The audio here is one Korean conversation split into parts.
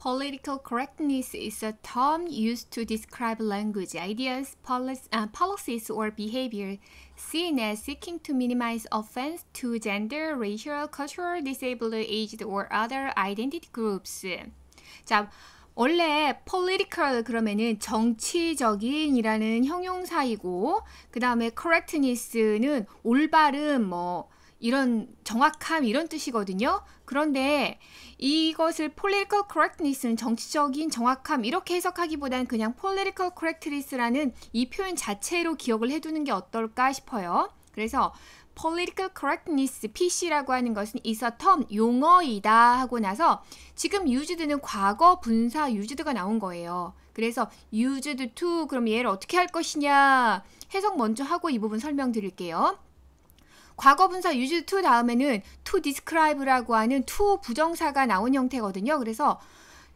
Political correctness is a term used to describe language, ideas, policies, or behavior seen as seeking to minimize offense to gender, racial, cultural, disabled, aged, or other identity groups. 자, 원래 political 그러면은 정치적인이라는 형용사이고 그 다음에 correctness는 올바른 뭐 이런 정확함 이런 뜻이거든요. 그런데 이것을 political correctness는 정치적인 정확함 이렇게 해석하기보단 그냥 political correctness라는 이 표현 자체로 기억을 해두는 게 어떨까 싶어요. 그래서 political correctness PC라고 하는 것은 is a term 용어이다 하고 나서 지금 used는 과거 분사 used가 나온 거예요. 그래서 used to 그럼 얘를 어떻게 할 것이냐 해석 먼저 하고 이 부분 설명드릴게요. 과거 분사 use to 다음에는 to describe라고 하는 to 부정사가 나온 형태거든요. 그래서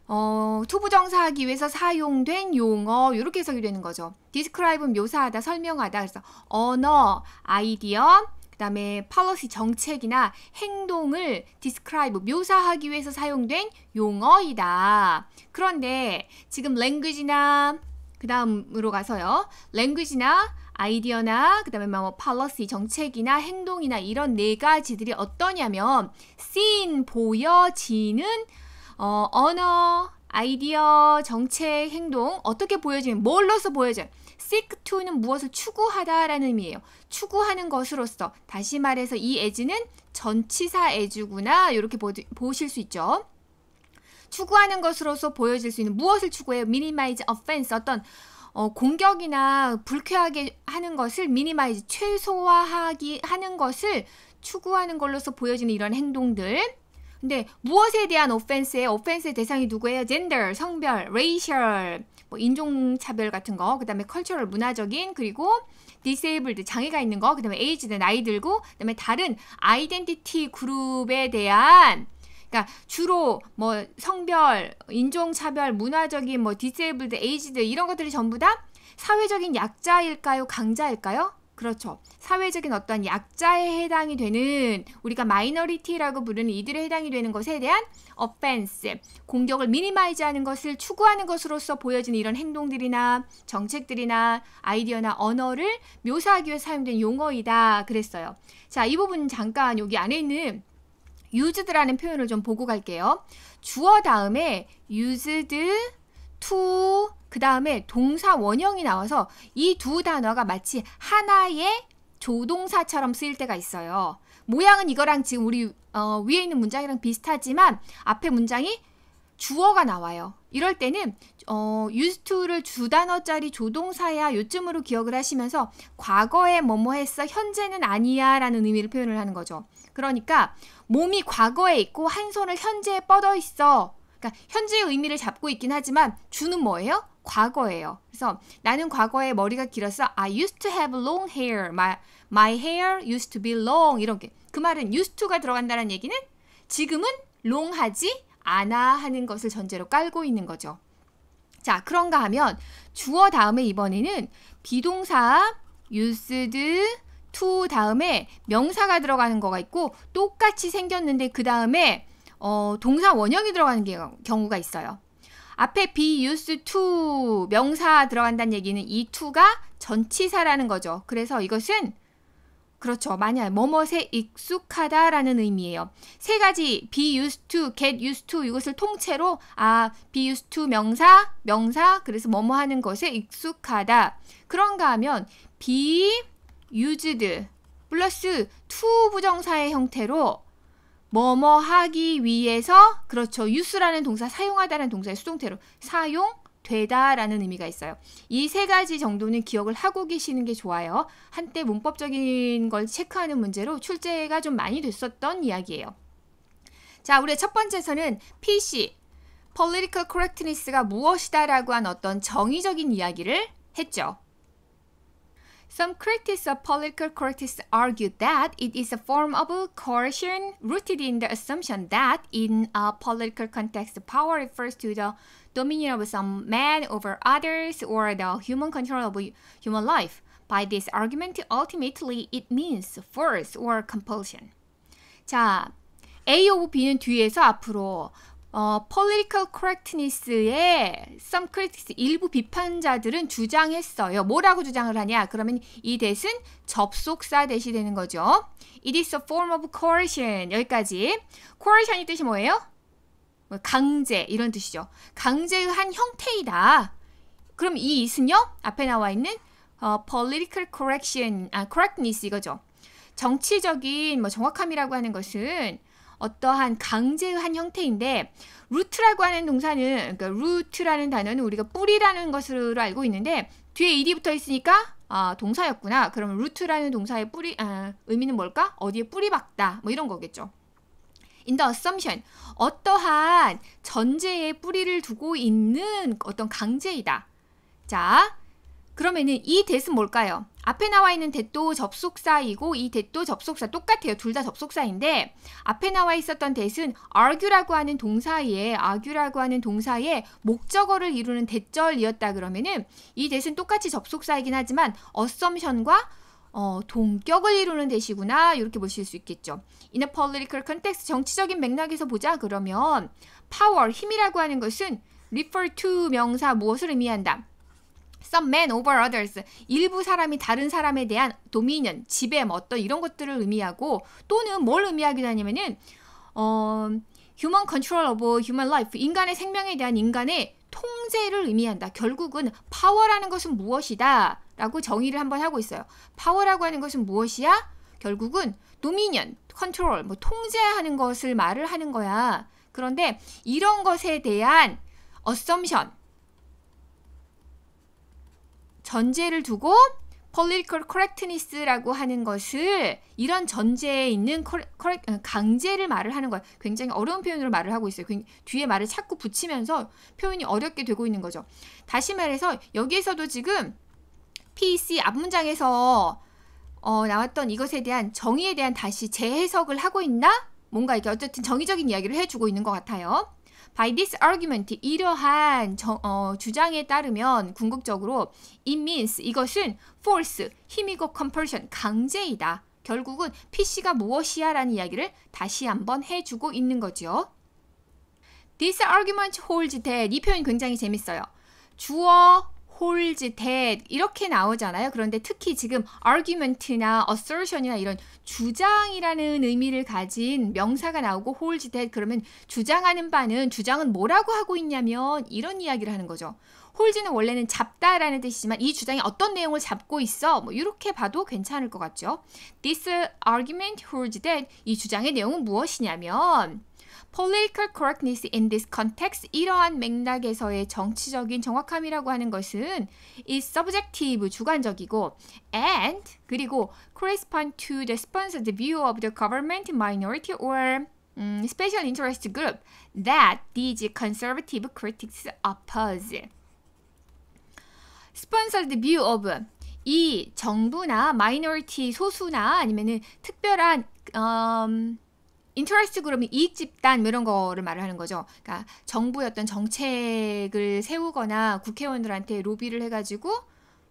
어, to 부정사하기 위해서 사용된 용어 이렇게 해석이 되는 거죠. describe은 묘사하다, 설명하다. 그래서 언어, 아이디어, 그다음에 policy 정책이나 행동을 describe 묘사하기 위해서 사용된 용어이다. 그런데 지금 language나 그 다음으로 가서요. language나 아이디어나 그다음에 뭐 p o l 정책이나 행동이나 이런 네 가지들이 어떠냐면 seen 보여지는 어, 언어, 아이디어, 정책, 행동 어떻게 보여지는 뭘로서 보여져요? seek to는 무엇을 추구하다라는 의미예요. 추구하는 것으로서 다시 말해서 이 에지는 전치사 에주구나 이렇게 보, 보실 수 있죠. 추구하는 것으로서 보여질 수 있는 무엇을 추구해요? minimize offense 어떤 어, 공격이나 불쾌하게 하는 것을 미니마이즈 최소화하기 하는 것을 추구하는 걸로서 보여지는 이런 행동들. 근데 무엇에 대한 오펜스에 오펜스의 대상이 누구예요? 젠더, 성별, 레이셜, 뭐 인종차별 같은 거, 그 다음에 컬처럴, 문화적인, 그리고 디세이블드, 장애가 있는 거, 그 다음에 에이지드, 나이 들고, 그 다음에 다른 아이덴티티 그룹에 대한 그러니까 주로 뭐 성별, 인종 차별, 문화적인 뭐 디세이블드, 에이지드 이런 것들이 전부 다 사회적인 약자일까요, 강자일까요? 그렇죠. 사회적인 어떤 약자에 해당이 되는 우리가 마이너리티라고 부르는 이들에 해당이 되는 것에 대한 어펜스, 공격을 미니마이즈하는 것을 추구하는 것으로서 보여지는 이런 행동들이나 정책들이나 아이디어나 언어를 묘사하기 위해 사용된 용어이다 그랬어요. 자, 이 부분 잠깐 여기 안에 있는 used라는 표현을 좀 보고 갈게요. 주어 다음에 used to 그 다음에 동사 원형이 나와서 이 두 단어가 마치 하나의 조동사처럼 쓰일 때가 있어요. 모양은 이거랑 지금 우리 어, 위에 있는 문장이랑 비슷하지만 앞에 문장이 주어가 나와요. 이럴 때는 어, used to를 주단어짜리 조동사야 요쯤으로 기억을 하시면서 과거에 뭐뭐 했어 현재는 아니야 라는 의미를 표현을 하는 거죠. 그러니까 몸이 과거에 있고 한 손을 현재에 뻗어 있어. 그러니까 현재의 의미를 잡고 있긴 하지만 주는 뭐예요? 과거예요. 그래서 나는 과거에 머리가 길었어. I used to have long hair. My, my hair used to be long. 이런 게. 그 말은 used to가 들어간다는 얘기는 지금은 롱하지 않아 하는 것을 전제로 깔고 있는 거죠. 자, 그런가 하면 주어 다음에 이번에는 비동사 used to 다음에 명사가 들어가는 거가 있고 똑같이 생겼는데 그 다음에 어, 동사 원형이 들어가는 게, 경우가 있어요. 앞에 be used to 명사 들어간다는 얘기는 이 to가 전치사라는 거죠. 그래서 이것은 그렇죠. 만약 뭐뭇에 익숙하다라는 의미예요. 세 가지 be used to, get used to 이것을 통째로 아 be used to 명사, 명사 그래서 뭐뭐 하는 것에 익숙하다. 그런가 하면 be 유즈드 플러스 투 부정사의 형태로 뭐뭐 하기 위해서 그렇죠. 유스라는 동사 사용하다라는 동사의 수동태로 사용되다라는 의미가 있어요. 이 세 가지 정도는 기억을 하고 계시는 게 좋아요. 한때 문법적인 걸 체크하는 문제로 출제가 좀 많이 됐었던 이야기예요. 자, 우리첫 번째에서는 PC, political correctness가 무엇이다라고 한 어떤 정의적인 이야기를 했죠. Some critics of political correctness argue that it is a form of coercion rooted in the assumption that in a political context, power refers to the dominion of some men over others or the human control of human life. By this argument, ultimately it means force or compulsion. 자, A of B는 뒤에서 앞으로 어, political correctness에 some critics 일부 비판자들은 주장했어요. 뭐라고 주장을 하냐? 그러면 이 대신 접속사 대시 되는 거죠. It is a form of coercion. 여기까지. coercion이 뜻이 뭐예요? 뭐, 강제 이런 뜻이죠. 강제의 한 형태이다. 그럼 이 이은요 앞에 나와 있는 어, political correction, 아, correctness 이거죠. 정치적인 뭐 정확함이라고 하는 것은 어떠한 강제한 형태인데 루트라고 하는 동사는 그러니까 루트라는 단어는 우리가 뿌리라는 것으로 알고 있는데 뒤에 e d 붙어 있으니까 아, 동사였구나. 그럼 루트라는 동사의 뿌리 아, 의미는 뭘까? 어디에 뿌리 박다. 뭐 이런 거겠죠. In the assumption, 어떠한 전제에 뿌리를 두고 있는 어떤 강제이다. 자, 그러면은 이 대신 뭘까요? 앞에 나와 있는 대 또 접속사이고 이 대 또 접속사 똑같아요. 둘 다 접속사인데 앞에 나와 있었던 대은 argue라고 하는 동사에 argue라고 하는 동사에 목적어를 이루는 대절이었다 그러면은 이 대은 똑같이 접속사이긴 하지만 assumption과 어, 동격을 이루는 대시구나 이렇게 보실 수 있겠죠. In a political context, 정치적인 맥락에서 보자 그러면 power, 힘이라고 하는 것은 refer to 명사 무엇을 의미한다? some men over others 일부 사람이 다른 사람에 대한 도미니언, 지배, 어떤 이런 것들을 의미하고 또는 뭘 의미하기도 하냐면은 어, human control of human life 인간의 생명에 대한 인간의 통제를 의미한다. 결국은 파워라는 것은 무엇이다 라고 정의를 한번 하고 있어요. 파워라고 하는 것은 무엇이야? 결국은 도미니언, 컨트롤, 뭐 통제하는 것을 말을 하는 거야. 그런데 이런 것에 대한 어썸션 전제를 두고 political correctness라고 하는 것을 이런 전제에 있는 어, 강제를 말을 하는 거예요 굉장히 어려운 표현으로 말을 하고 있어요. 뒤에 말을 자꾸 붙이면서 표현이 어렵게 되고 있는 거죠. 다시 말해서 여기에서도 지금 PEC 앞문장에서 어, 나왔던 이것에 대한 정의에 대한 다시 재해석을 하고 있나? 뭔가 이게 렇 어쨌든 정의적인 이야기를 해주고 있는 것 같아요. By this argument, 이러한 저, 어, 주장에 따르면 궁극적으로 it means 이것은 force, 힘이고 compulsion, 강제이다. 결국은 PC가 무엇이야 라는 이야기를 다시 한번 해주고 있는 거지요. This argument holds that 이 표현 굉장히 재밌어요. 주어 홀즈 dead 이렇게 나오잖아요. 그런데 특히 지금 argument나 assertion이나 이런 주장이라는 의미를 가진 명사가 나오고 홀즈 dead 그러면 주장하는 바는 주장은 뭐라고 하고 있냐면 이런 이야기를 하는 거죠. 홀즈는 원래는 잡다라는 뜻이지만 이 주장이 어떤 내용을 잡고 있어 뭐 이렇게 봐도 괜찮을 것 같죠. This argument holds that 이 주장의 내용은 무엇이냐면 Political correctness in this context 이러한 맥락에서의 정치적인 정확함이라고 하는 것은 is subjective 주관적이고 and 그리고 correspond to the sponsored view of the government minority or 음, special interest group that these conservative critics oppose. sponsored view of 이 정부나 마이너리티 소수나 아니면은 특별한 음, 인터레스트 그룹이 이익 집단 뭐 이런 거를 말을 하는 거죠. 그러니까 정부의 어떤 정책을 세우거나 국회의원들한테 로비를 해가지고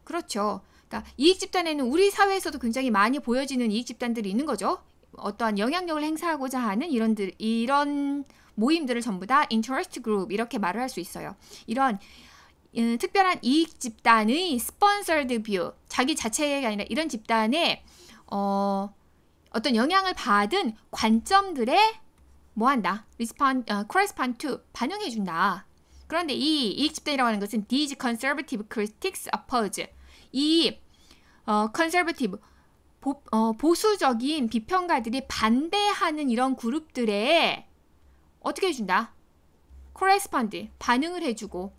그렇죠. 그러니까 이익 집단에는 우리 사회에서도 굉장히 많이 보여지는 이익 집단들이 있는 거죠. 어떠한 영향력을 행사하고자 하는 이런들 이런 모임들을 전부 다인 n t e r e s t 이렇게 말을 할 수 있어요. 이런 음, 특별한 이익 집단의 스폰서 n s o 자기 자체가 아니라 이런 집단의 어 어떤 영향을 받은 관점들에 뭐한다? 리스펀, 어, 코레스펀트 반응해준다 그런데 이 이익집단이라고 하는 것은 these conservative critics oppose 이 어, conservative 보, 어, 보수적인 비평가들이 반대하는 이런 그룹들에 어떻게 해준다? correspond 반응을 해주고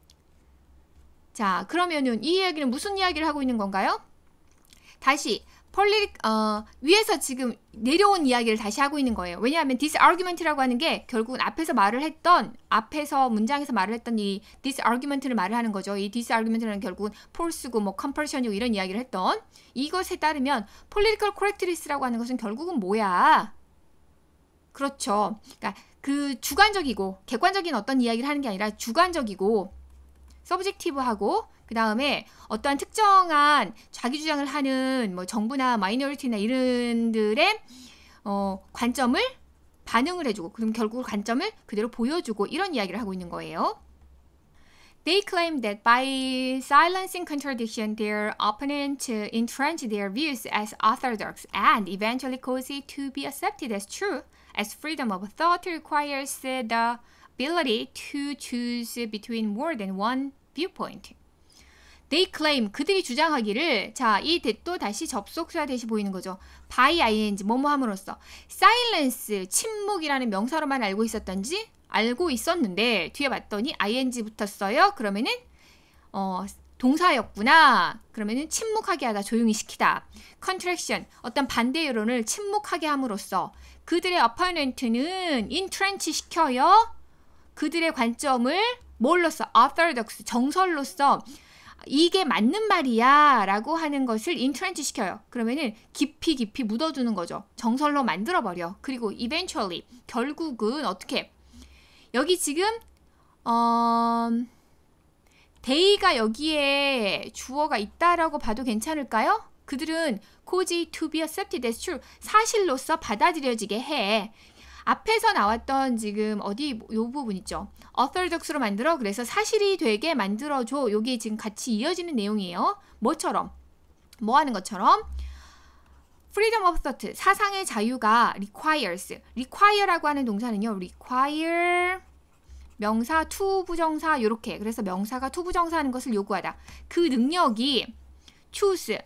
자 그러면은 이 이야기는 무슨 이야기를 하고 있는 건가요? 다시 폴리 릭 어, 위에서 지금 내려온 이야기를 다시 하고 있는 거예요. 왜냐하면 this argument라고 하는 게 결국은 앞에서 말을 했던 앞에서 문장에서 말을 했던 이 this argument를 말을 하는 거죠. 이 this argument라는 결국은 force고 뭐 compulsion이고 이런 이야기를 했던 이것에 따르면 political correctness라고 하는 것은 결국은 뭐야? 그렇죠. 그러니까 그 주관적이고 객관적인 어떤 이야기를 하는 게 아니라 주관적이고 서브젝티브하고 그 다음에 어떠한 특정한 자기 주장을 하는 뭐 정부나 마이너리티나 이런들의 어, 관점을 반응을 해주고 그럼 결국 관점을 그대로 보여주고 이런 이야기를 하고 있는 거예요. They claim that by silencing contradiction, their opponent entrench their views as orthodox and eventually cause it to be accepted as true, as freedom of thought requires the ability to choose between more than one viewpoint. They claim 그들이 주장하기를 자이 t 또 다시 접속사 대시 보이는 거죠. by ing 뭐뭐 함으로써 silence 침묵이라는 명사로만 알고 있었던지 알고 있었는데 뒤에 봤더니 ing 붙었어요. 그러면은 어 동사였구나. 그러면은 침묵하게 하다 조용히 시키다. 컨트랙션 어떤 반대 여론을 침묵하게 함으로써 그들의 어퍼넌트는 인트렌치 시켜요. 그들의 관점을 뭘로써 o r t h o d x 정설로서 이게 맞는 말이야 라고 하는 것을 인트렌치 시켜요. 그러면은 깊이 깊이 묻어두는 거죠. 정설로 만들어버려. 그리고 eventually 결국은 어떻게 여기 지금 어... 데이가 여기에 주어가 있다라고 봐도 괜찮을까요? 그들은 cozy to be accepted as true 사실로서 받아들여지게 해. 앞에서 나왔던 지금 어디 뭐, 요 부분 있죠. orthodox로 만들어 그래서 사실이 되게 만들어줘. 요게 지금 같이 이어지는 내용이에요. 뭐처럼? 뭐 하는 것처럼? freedom of thought, 사상의 자유가 requires. require라고 하는 동사는요. require 명사 to 부정사 요렇게. 그래서 명사가 to 부정사하는 것을 요구하다. 그 능력이 choose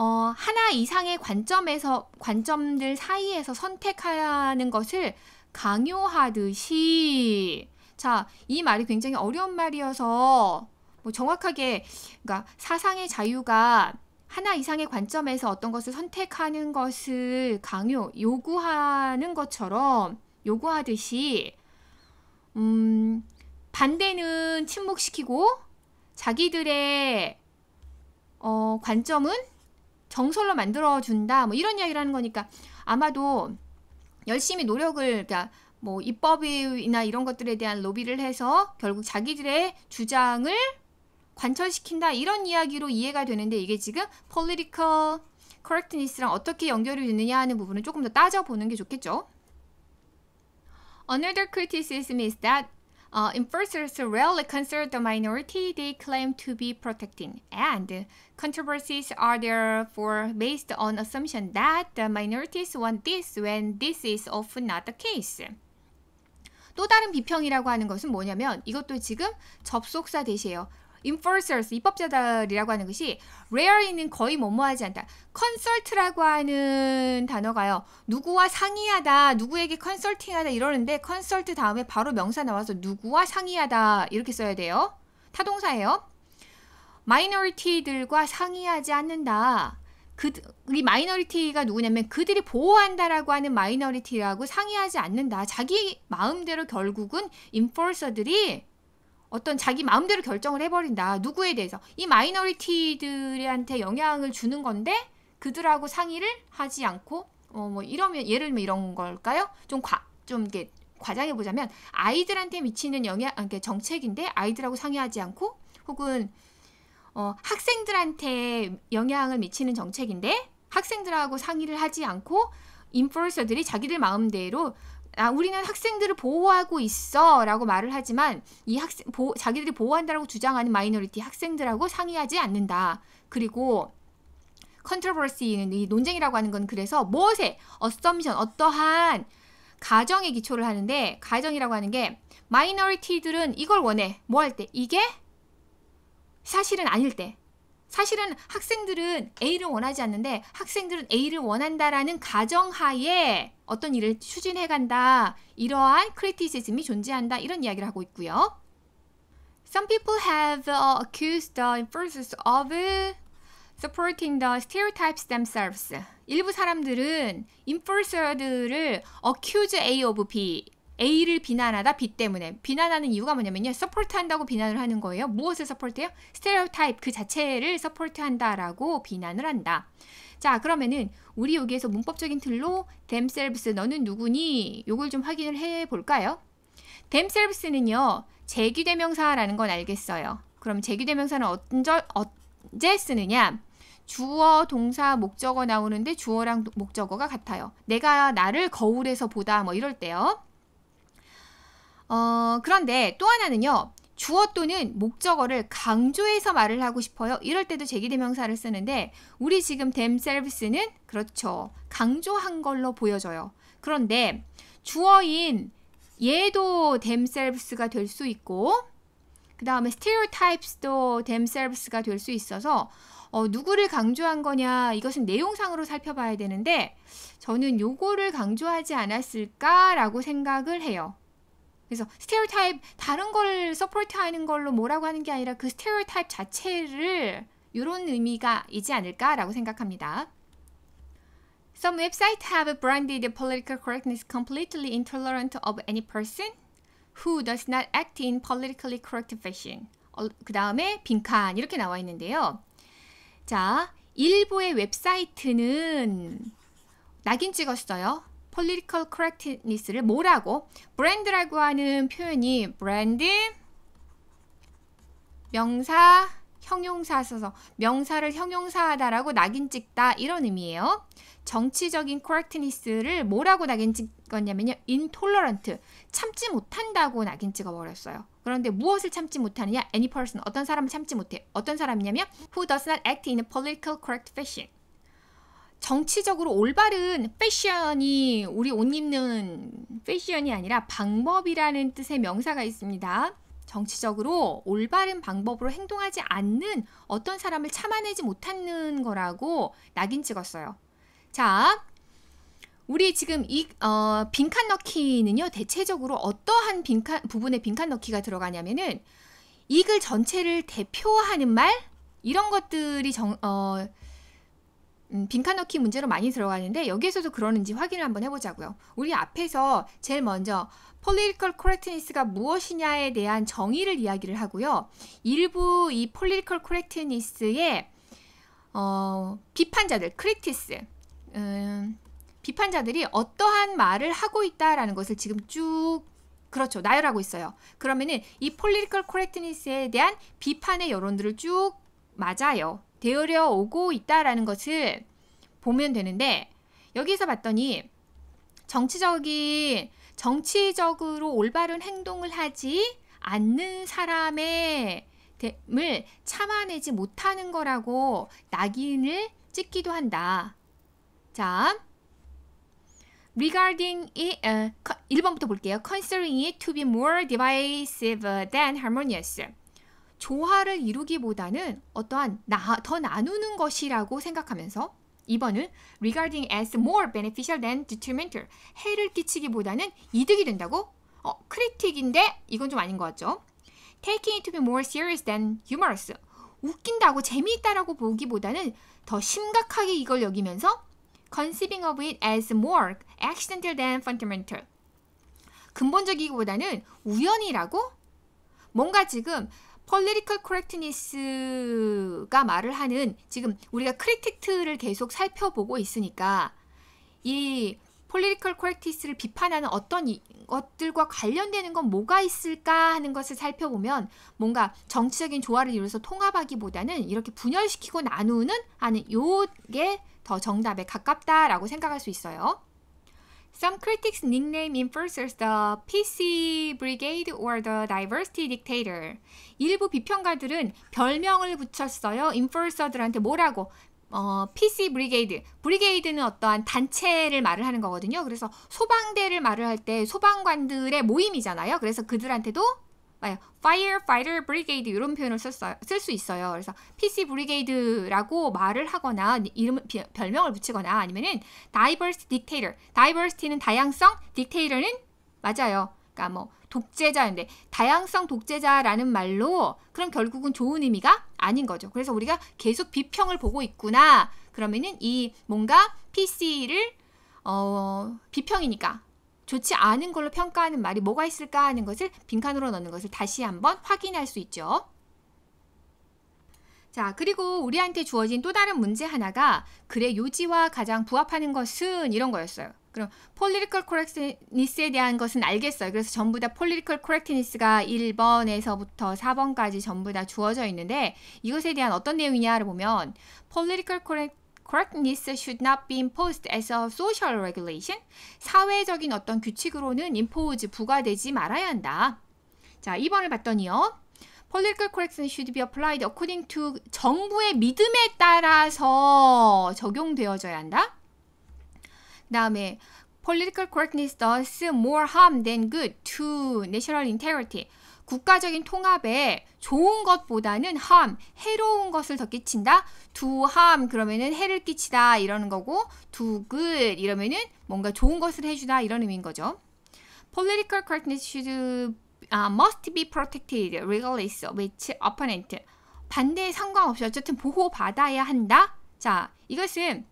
어, 하나 이상의 관점에서 관점들 사이에서 선택하는 것을 강요하듯이 자, 이 말이 굉장히 어려운 말이어서 뭐 정확하게 그러니까 사상의 자유가 하나 이상의 관점에서 어떤 것을 선택하는 것을 강요, 요구하는 것처럼 요구하듯이 음, 반대는 침묵시키고 자기들의 어, 관점은 정설로 만들어 준다 뭐 이런 이야기를 하는 거니까 아마도 열심히 노력을 그러니까 뭐 입법이나 이런 것들에 대한 로비를 해서 결국 자기들의 주장을 관철시킨다 이런 이야기로 이해가 되는데 이게 지금 political correctness랑 어떻게 연결이 되느냐 하는 부분을 조금 더 따져보는 게 좋겠죠. Another criticism is that uh, enforcers rarely consider the minority they claim to be protecting, and controversies are therefore based on assumption that the minorities want this when this is often not the case. 또 다른 비평이라고 하는 것은 뭐냐면 이것도 지금 접속사 대시예요. enforcers 입법자들이라고 하는 것이 rare는 거의 뭐뭐하지 않다. consult라고 하는 단어가요. 누구와 상의하다, 누구에게 컨설팅하다 이러는데 consult 다음에 바로 명사 나와서 누구와 상의하다 이렇게 써야 돼요. 타동사예요. 마이너리티들과 상의하지 않는다. 그, 이 마이너리티가 누구냐면 그들이 보호한다라고 하는 마이너리티라고 상의하지 않는다. 자기 마음대로 결국은 인포서들이 어떤 자기 마음대로 결정을 해버린다. 누구에 대해서 이 마이너리티들한테 영향을 주는 건데 그들하고 상의를 하지 않고 어뭐 이러면 예를 들면 이런 걸까요? 좀 과좀 이게 렇 과장해 보자면 아이들한테 미치는 영향 그러니 아, 정책인데 아이들하고 상의하지 않고 혹은 어, 학생들한테 영향을 미치는 정책인데 학생들하고 상의를 하지 않고 인플루언서들이 자기들 마음대로 아, 우리는 학생들을 보호하고 있어 라고 말을 하지만 이 학생, 보, 자기들이 보호한다라고 주장하는 마이너리티 학생들하고 상의하지 않는다. 그리고 컨트롤버시는 이 논쟁이라고 하는 건 그래서 무엇에 어썸션 어떠한 가정의 기초를 하는데 가정이라고 하는 게 마이너리티들은 이걸 원해. 뭐 할 때? 이게 사실은 아닐 때. 사실은 학생들은 A를 원하지 않는데 학생들은 A를 원한다라는 가정하에 어떤 일을 추진해 간다. 이러한 크리티시즘이 존재한다. 이런 이야기를 하고 있고요. Some people have accused the influences of supporting the stereotypes themselves. 일부 사람들은 인플루서들을 accuse A of B A를 비난하다 B 때문에 비난하는 이유가 뭐냐면요. 서포트한다고 비난을 하는 거예요. 무엇을 서포트해요? 스테레오타입 그 자체를 서포트한다라고 비난을 한다. 자 그러면은 우리 여기에서 문법적인 틀로 themselves 너는 누구니? 요걸 좀 확인을 해볼까요? themselves는요. 제기대명사라는 건 알겠어요. 그럼 제기대명사는 언제, 언제 쓰느냐? 주어, 동사, 목적어 나오는데 주어랑 목적어가 같아요. 내가 나를 거울에서 보다 뭐 이럴 때요. 어, 그런데 또 하나는요. 주어 또는 목적어를 강조해서 말을 하고 싶어요. 이럴 때도 제기대명사를 쓰는데 우리 지금 themselves는 그렇죠. 강조한 걸로 보여져요. 그런데 주어인 얘도 themselves가 될 수 있고 그 다음에 stereotypes도 themselves가 될 수 있어서 어, 누구를 강조한 거냐 이것은 내용상으로 살펴봐야 되는데 저는 요거를 강조하지 않았을까라고 생각을 해요. 그래서 스테레오타입 다른 걸 서포트하는 걸로 뭐라고 하는 게 아니라 그 스테레오타입 자체를 이런 의미가 이지 않을까라고 생각합니다. Some websites have branded political correctness completely intolerant of any person who does not act in politically correct fashion. 어, 그 다음에 빈칸 이렇게 나와 있는데요. 자, 일부의 웹사이트는 낙인 찍었어요. political correctness를 뭐라고 브랜드라고 하는 표현이 브랜드 명사 형용사 써서 명사를 형용사하다라고 낙인 찍다 이런 의미예요. 정치적인 correctness를 뭐라고 낙인 찍었냐면요. intolerant 참지 못한다고 낙인 찍어 버렸어요. 그런데 무엇을 참지 못하느냐? any person 어떤 사람을 참지 못해. 어떤 사람이냐면 who does not act in a political correct fashion 정치적으로 올바른 패션이 우리 옷 입는 패션이 아니라 방법이라는 뜻의 명사가 있습니다. 정치적으로 올바른 방법으로 행동하지 않는 어떤 사람을 참아내지 못하는 거라고 낙인 찍었어요. 자, 우리 지금 이 어, 빈칸 넣기는요 대체적으로 어떠한 빈칸 부분에 빈칸 넣기가 들어가냐면은 이글 전체를 대표하는 말 이런 것들이 정, 어, 음, 빈칸 넣기 문제로 많이 들어가는데 여기에서도 그러는지 확인을 한번 해보자고요. 우리 앞에서 제일 먼저 political correctness가 무엇이냐에 대한 정의를 이야기를 하고요. 일부 이 political correctness의 어, 비판자들, critics, 음, 비판자들이 어떠한 말을 하고 있다라는 것을 지금 쭉 그렇죠. 나열하고 있어요. 그러면은 이 political correctness에 대한 비판의 여론들을 쭉 맞아요. 되어려 오고 있다라는 것을 보면 되는데 여기서 봤더니 정치적인 정치적으로 올바른 행동을 하지 않는 사람의 을 참아내지 못하는 거라고 낙인을 찍기도 한다. 자, regarding it, uh, 어, 1번부터 볼게요. considering it to be more divisive than harmonious. 조화를 이루기보다는 어떠한 나, 더 나누는 것이라고 생각하면서 2번은 regarding as more beneficial than detrimental 해를 끼치기보다는 이득이 된다고? 어, 크리틱인데 이건 좀 아닌 것 같죠? taking it to be more serious than humorous 웃긴다고 재미있다라고 보기보다는 더 심각하게 이걸 여기면서 conceiving of it as more accidental than fundamental 근본적이기보다는 우연이라고? 뭔가 지금 폴리티컬 코렉트니스가 말을 하는 지금 우리가 크리틱트를 계속 살펴보고 있으니까 이 폴리티컬 코렉티스를 비판하는 어떤 것들과 관련되는 건 뭐가 있을까 하는 것을 살펴보면 뭔가 정치적인 조화를 이루어서 통합하기보다는 이렇게 분열시키고 나누는 하는 요게 더 정답에 가깝다라고 생각할 수 있어요. Some critics nickname Enforcers the PC Brigade or the Diversity Dictator. 일부 비평가들은 별명을 붙였어요. e n f 들한테 뭐라고? 어, PC 브리게이드. 브리게이드는 어떠한 단체를 말을 하는 거거든요. 그래서 소방대를 말을 할 때 소방관들의 모임이잖아요. 그래서 그들한테도 firefighter brigade 이런 표현을 쓸 수 있어요. 그래서 PC brigade라고 말을 하거나 이름 별명을 붙이거나 아니면은 diverse dictator. diversity는 다양성, dictator는 맞아요. 그러니까 뭐 독재자인데 다양성 독재자라는 말로 그럼 결국은 좋은 의미가 아닌 거죠. 그래서 우리가 계속 비평을 보고 있구나. 그러면은 이 뭔가 PC를 어, 비평이니까 좋지 않은 걸로 평가하는 말이 뭐가 있을까 하는 것을 빈칸으로 넣는 것을 다시 한번 확인할 수 있죠. 자, 그리고 우리한테 주어진 또 다른 문제 하나가 글의 요지와 가장 부합하는 것은 이런 거였어요. 그럼 political correctness에 대한 것은 알겠어요. 그래서 전부 다 political correctness가 1번에서부터 4번까지 전부 다 주어져 있는데 이것에 대한 어떤 내용이냐를 보면 political correct correctness should not be imposed as a social regulation. 사회적인 어떤 규칙으로는 impose 부과되지 말아야 한다. 자, 2번을 봤더니요. political correctness should be applied according to 정부의 믿음에 따라서 적용되어져야 한다. 그 다음에 political correctness does more harm than good to national integrity. 국가적인 통합에 좋은 것보다는 harm, 해로운 것을 더 끼친다. to harm 그러면은 해를 끼치다 이러는 거고 do good 이러면은 뭔가 좋은 것을 해주다 이런 의미인 거죠. Political correctness should uh, must be protected regardless which opponent 반대에 상관없이 어쨌든 보호받아야 한다. 자, 이것은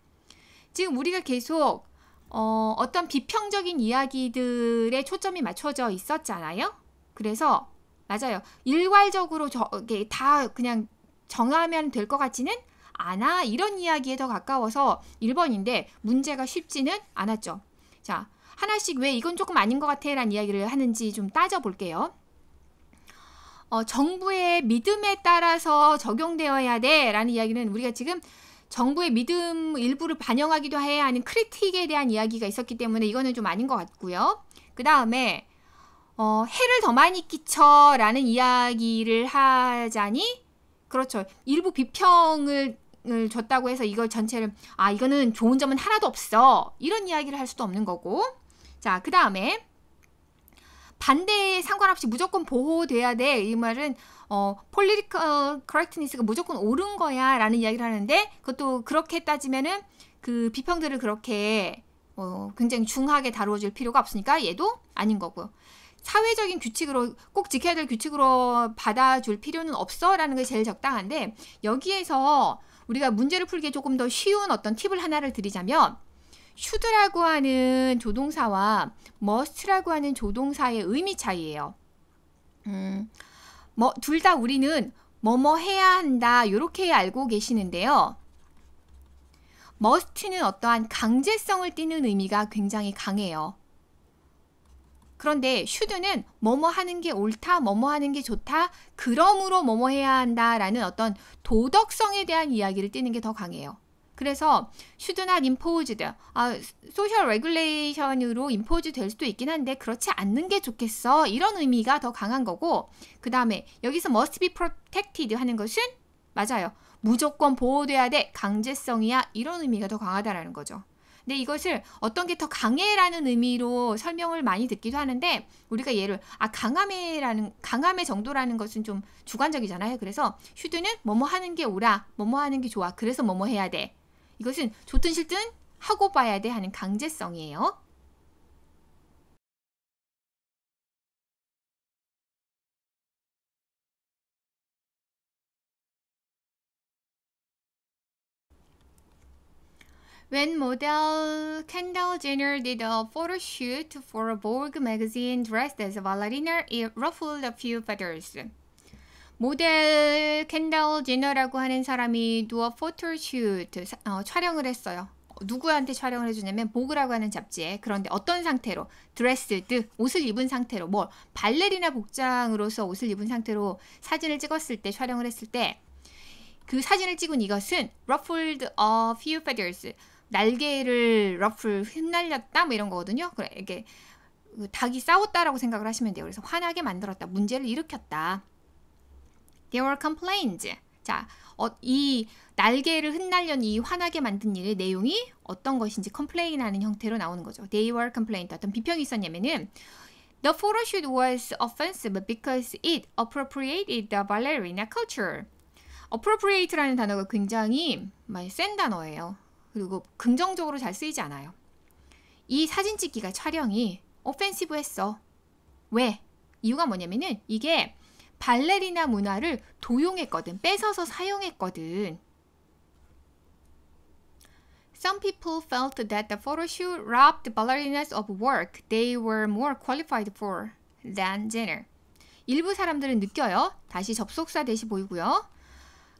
지금 우리가 계속 어, 어떤 비평적인 이야기들의 초점이 맞춰져 있었잖아요. 그래서 맞아요. 일괄적으로 저게 다 그냥 정하면 될 것 같지는 않아. 이런 이야기에 더 가까워서 1번인데 문제가 쉽지는 않았죠. 자, 하나씩 왜 이건 조금 아닌 것 같아 라는 이야기를 하는지 좀 따져볼게요. 어, 정부의 믿음에 따라서 적용되어야 돼 라는 이야기는 우리가 지금 정부의 믿음 일부를 반영하기도 해야 하는 크리틱에 대한 이야기가 있었기 때문에 이거는 좀 아닌 것 같고요. 그 다음에 어, 해를 더 많이 끼쳐라는 이야기를 하자니 그렇죠. 일부 비평을 줬다고 해서 이걸 전체를 아 이거는 좋은 점은 하나도 없어 이런 이야기를 할 수도 없는 거고 자 그 다음에 반대에 상관없이 무조건 보호돼야 돼 이 말은 어 폴리티컬 크렉트니스가 무조건 옳은 거야 라는 이야기를 하는데 그것도 그렇게 따지면은 그 비평들을 그렇게 어, 굉장히 중하게 다루어줄 필요가 없으니까 얘도 아닌 거고요. 사회적인 규칙으로 꼭 지켜야 될 규칙으로 받아줄 필요는 없어라는 게 제일 적당한데 여기에서 우리가 문제를 풀기에 조금 더 쉬운 어떤 팁을 하나를 드리자면 should라고 하는 조동사와 must라고 하는 조동사의 의미 차이예요. 음, 뭐둘 다 우리는 뭐뭐 해야 한다 이렇게 알고 계시는데요. must는 어떠한 강제성을 띠는 의미가 굉장히 강해요. 그런데 슈드는 뭐뭐 하는 게 옳다, 뭐뭐 하는 게 좋다, 그러므로 뭐뭐 해야 한다라는 어떤 도덕성에 대한 이야기를 띄는게 더 강해요. 그래서 슈드나 임포즈드, 아, 소셜 레귤레이션으로 임포즈 될 수도 있긴 한데 그렇지 않는 게 좋겠어 이런 의미가 더 강한 거고 그 다음에 여기서 must be protected 하는 것은 맞아요. 무조건 보호돼야 돼, 강제성이야 이런 의미가 더 강하다라는 거죠. 근데 이것을 어떤 게 더 강해라는 의미로 설명을 많이 듣기도 하는데 우리가 얘를 아 강함에라는 강함의 정도라는 것은 좀 주관적이잖아요. 그래서 슈드는 뭐뭐 하는 게 옳아, 뭐뭐 하는 게 좋아. 그래서 뭐뭐 해야 돼. 이것은 좋든 싫든 하고 봐야 돼 하는 강제성이에요. When model Kendall Jenner did a photo shoot for Vogue magazine dressed as a ballerina, it ruffled a few feathers. 모델 켄다오 제너라고 하는 사람이 누워 포토슈트 어, 촬영을 했어요. 누구한테 촬영을 해주냐면 보그라고 하는 잡지에 그런데 어떤 상태로 드레스드 옷을 입은 상태로 뭐 발레리나 복장으로서 옷을 입은 상태로 사진을 찍었을 때 촬영을 했을 때 그 사진을 찍은 이것은 ruffled a few feathers 날개를 러플 흩날렸다 뭐 이런 거거든요. 그래 이게 그 닭이 싸웠다라고 생각을 하시면 돼요. 그래서 화나게 만들었다, 문제를 일으켰다. There were complaints. 자, 어, 이 날개를 흩날려 이 화나게 만든 일의 내용이 어떤 것인지 컴플레인하는 형태로 나오는 거죠. They were complained. 어떤 비평이 있었냐면은 The photoshoot was offensive because it appropriated the ballerina culture. appropriate라는 단어가 굉장히 센 단어예요. 그리고 긍정적으로 잘 쓰이지 않아요. 이 사진 찍기가 촬영이 오펜시브했어. 왜? 이유가 뭐냐면은 이게 발레리나 문화를 도용했거든. 뺏어서 사용했거든. Some people felt that the photoshoot robbed ballerinas of work they were more qualified for than Jenner. 일부 사람들은 느껴요. 다시 접속사 대시 보이고요.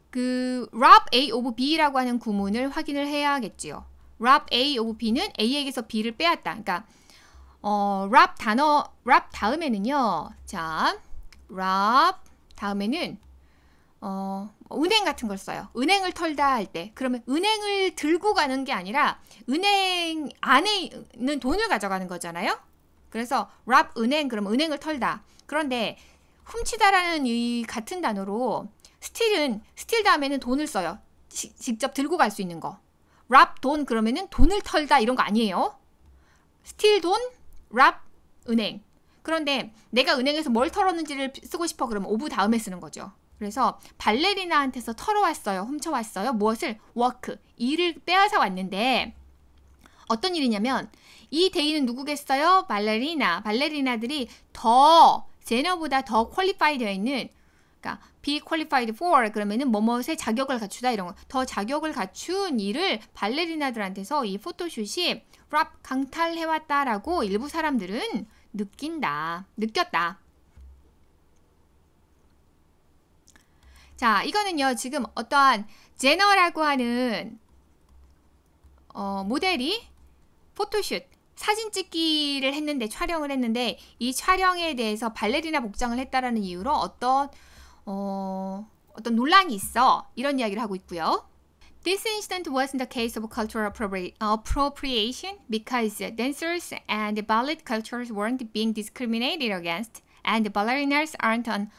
그 rob A of B라고 하는 구문을 확인을 해야겠지요. rob A of B는 A에게서 B를 빼앗다. 그러니까 어, rob 단어 rob 다음에는요. 자, rob 다음에는 어, 은행 같은 걸 써요. 은행을 털다 할 때. 그러면 은행을 들고 가는 게 아니라 은행 안에 있는 돈을 가져가는 거잖아요. 그래서 rob 은행 그러면 은행을 털다. 그런데 훔치다라는 이 같은 단어로 스틸은 스틸 다음에는 돈을 써요. 시, 직접 들고 갈 수 있는 거. 랍 돈 그러면은 돈을 털다 이런 거 아니에요. 스틸 돈, 랍 은행. 그런데 내가 은행에서 뭘 털었는지를 쓰고 싶어 그러면 오브 다음에 쓰는 거죠. 그래서 발레리나한테서 털어왔어요. 훔쳐왔어요. 무엇을? 워크. 일을 빼앗아 왔는데 어떤 일이냐면 이 데이는 누구겠어요? 발레리나. 발레리나들이 더 제너보다 더 퀄리파이 되어 있는 그러니까 be qualified for 그러면은 뭐뭐의 자격을 갖추다 이런 거. 더 자격을 갖춘 일을 발레리나들한테서 이 포토슛이 랍 강탈해 왔다라고 일부 사람들은 느낀다. 느꼈다. 자, 이거는요. 지금 어떠한 제너라고 하는 어, 모델이 포토슛 사진 찍기를 했는데 촬영을 했는데 이 촬영에 대해서 발레리나 복장을 했다라는 이유로 어떤 어, 어떤 논란이 있어 이런 이야기를 하고 있고요. This incident was not the case of cultural appropriation because dancers and ballet cultures weren't being discriminated against, and ballerinas aren't an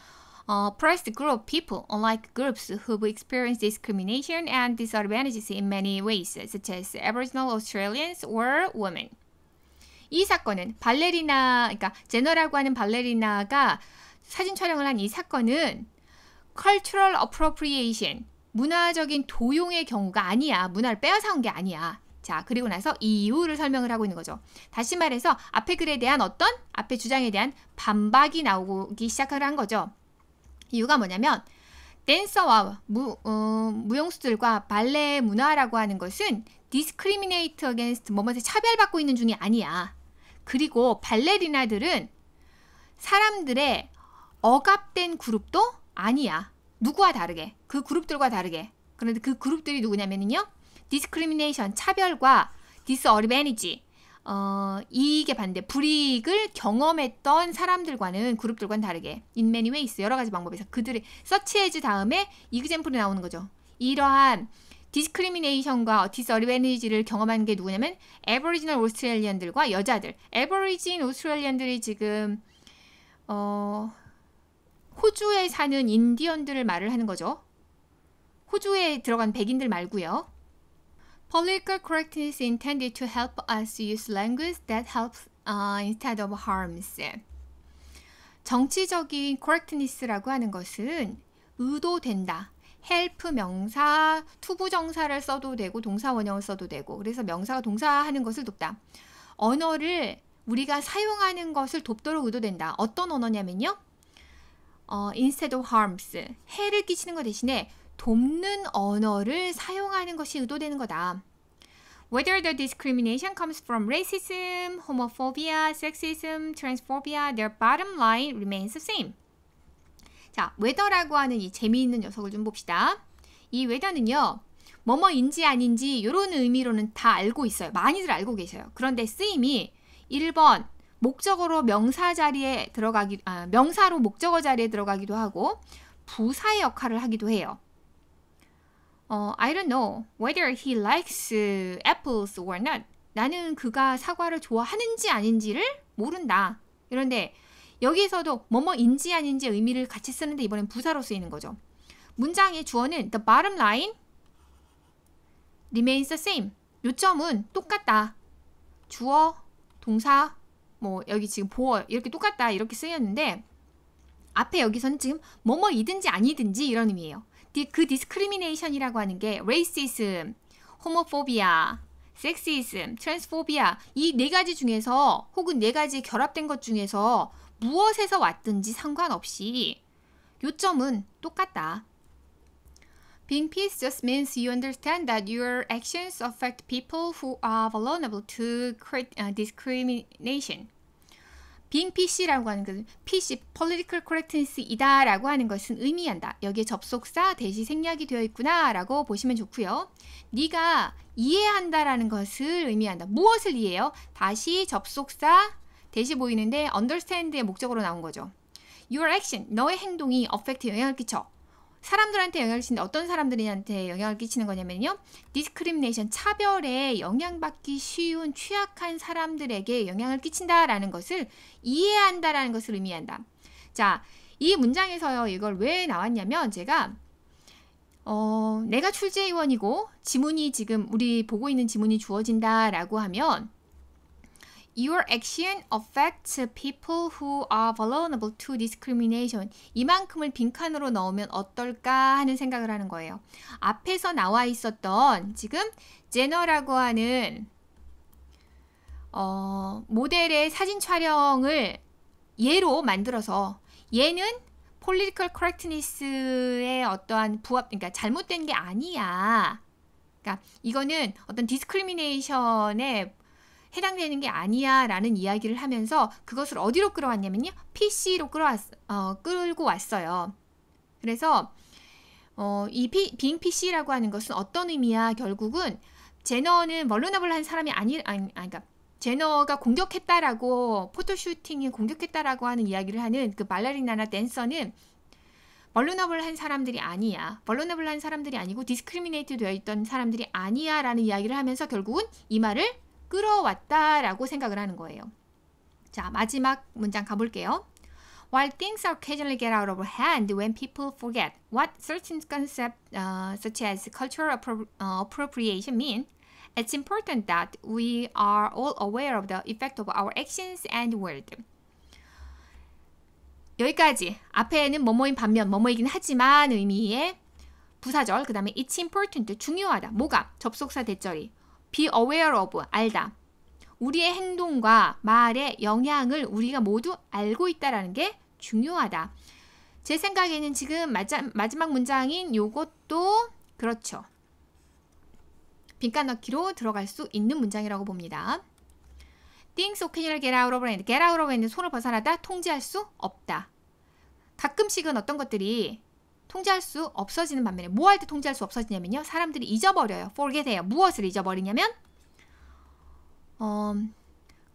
uh, oppressed group of people, unlike groups who've experienced discrimination and disadvantages in many ways, such as Aboriginal Australians or women. 이 사건은 발레리나, 그러니까 제너라고 하는 발레리나가 사진 촬영을 한 이 사건은 cultural appropriation 문화적인 도용의 경우가 아니야. 문화를 빼앗아온 게 아니야. 자, 그리고 나서 이유를 설명을 하고 있는 거죠. 다시 말해서 앞에 글에 대한 어떤 앞에 주장에 대한 반박이 나오기 시작을 한 거죠. 이유가 뭐냐면 댄서와 무, 어, 무용수들과 발레 문화라고 하는 것은 discriminate against 뭐뭐에 차별받고 있는 중이 아니야. 그리고 발레리나들은 사람들의 억압된 그룹도 아니야. 누구와 다르게 그 그룹들과 다르게 그런데 그 그룹들이 누구냐면요 디스크리미네이션 차별과 디스어리베니지 어, 이익의 반대 불이익을 경험했던 사람들과는 그룹들과는 다르게 in many ways 여러 가지 방법에서 그들의 서치해지 다음에 이그젠플이 나오는 거죠 이러한 디스크리미네이션과 디스어리베니지를 경험한 게 누구냐면 에버리지널 오스트레일리언들과 여자들 에버리진 오스트레일리언들이 지금 어 호주에 사는 인디언들을 말을 하는 거죠. 호주에 들어간 백인들 말고요. Political correctness intended to help us use language that helps uh, instead of harms. 정치적인 correctness라고 하는 것은 의도된다. help 명사, 투부 정사를 써도 되고 동사 원형을 써도 되고 그래서 명사가 동사하는 것을 돕다. 언어를 우리가 사용하는 것을 돕도록 의도된다. 어떤 언어냐면요. 어, instead of harms 해를 끼치는 것 대신에 돕는 언어를 사용하는 것이 의도되는 거다. Whether the discrimination comes from racism, homophobia, sexism, transphobia, their bottom line remains the same. 자, whether라고 하는 이 재미있는 녀석을 좀 봅시다. 이 whether는요. 뭐뭐인지 아닌지 이런 의미로는 다 알고 있어요. 많이들 알고 계셔요. 그런데 쓰임이 1번 목적으로 명사 자리에 들어가기 아, 명사로 목적어 자리에 들어가기도 하고 부사의 역할을 하기도 해요. 어, I don't know whether he likes uh, apples or not. 나는 그가 사과를 좋아하는지 아닌지를 모른다. 그런데 여기에서도 뭐뭐인지 아닌지 의미를 같이 쓰는데 이번엔 부사로 쓰이는 거죠. 문장의 주어는 the bottom line remains the same. 요점은 똑같다. 주어, 동사, 뭐 여기 지금 보어 이렇게 똑같다 이렇게 쓰였는데 앞에 여기서는 지금 뭐뭐이든지 아니든지 이런 의미예요. 그 디스크리미네이션이라고 하는 게 레이시즘, 호모포비아, 섹시즘, 트랜스포비아 이 네 가지 중에서 혹은 네 가지 결합된 것 중에서 무엇에서 왔든지 상관없이 요점은 똑같다. Being peace just means you understand that your actions affect people who are vulnerable to discrimination. being PC라고 하는 것은 PC, political correctness이다 라고 하는 것은 의미한다. 여기에 접속사 대시 생략이 되어 있구나 라고 보시면 좋고요. 네가 이해한다 라는 것을 의미한다. 무엇을 이해해요? 다시 접속사 대시 보이는데 understand의 목적으로 나온 거죠. Your action, 너의 행동이 affect 영향을 끼쳐. 사람들한테 영향을 끼치는 어떤 사람들한테 영향을 끼치는 거냐면요. 디스크리미네이션 차별에 영향받기 쉬운 취약한 사람들에게 영향을 끼친다라는 것을 이해 한다라는 것을 의미한다. 자, 이 문장에서요. 이걸 왜 나왔냐면 제가 어, 내가 출제위원이고 지문이 지금 우리 보고 있는 지문이 주어진다라고 하면 Your action affects people who are vulnerable to discrimination. 이만큼을 빈칸으로 넣으면 어떨까 하는 생각을 하는 거예요. 앞에서 나와 있었던 지금 제너라고 하는 어, 모델의 사진 촬영을 예로 만들어서 얘는 political correctness의 어떠한 부합, 그러니까 잘못된 게 아니야. 그러니까 이거는 어떤 디스크리미네이션의 해당되는 게 아니야 라는 이야기를 하면서 그것을 어디로 끌어왔냐면요. PC로 끌어왔, 어, 끌고 왔어요. 그래서 어, 이 비, 빙 PC라고 하는 것은 어떤 의미야? 결국은 제너는 멀로나블한 사람이 아니, 아니, 아니 그러니까 제너가 공격했다라고 포토슈팅이 공격했다라고 하는 이야기를 하는 그말라리나나 댄서는 멀로나블한 사람들이 아니야. 멀로나블한 사람들이 아니고 디스크리미네이트 되어 있던 사람들이 아니야라는 이야기를 하면서 결국은 이 말을 끌어왔다라고 생각을 하는 거예요. 자, 마지막 문장 가볼게요. While things are occasionally get out of hand when people forget what certain concepts uh, such as cultural appro uh, appropriation mean, it's important that we are all aware of the effect of our actions and words. 여기까지 앞에는 뭐뭐인 반면 뭐뭐이긴 하지만 의미의 부사절 그 다음에 it's important 중요하다 뭐가 접속사 대절이 be aware of 알다. 우리의 행동과 말의 영향을 우리가 모두 알고 있다라는 게 중요하다. 제 생각에는 지금 마지막 문장인 요것도 그렇죠. 빈칸 넣기로 들어갈 수 있는 문장이라고 봅니다. Things occasional get out of hand. get out of hand. 손을 벗어나다 통제할 수 없다. 가끔씩은 어떤 것들이 통제할 수 없어지는 반면에 뭐 할 때 통제할 수 없어지냐면요. 사람들이 잊어버려요. forget해요. 무엇을 잊어버리냐면 어,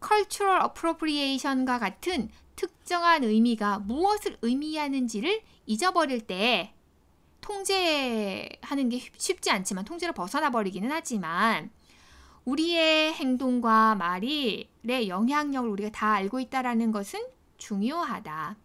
cultural appropriation과 같은 특정한 의미가 무엇을 의미하는지를 잊어버릴 때 통제하는 게 쉽지 않지만 통제를 벗어나 버리기는 하지만 우리의 행동과 말이 내 영향력을 우리가 다 알고 있다라는 것은 중요하다.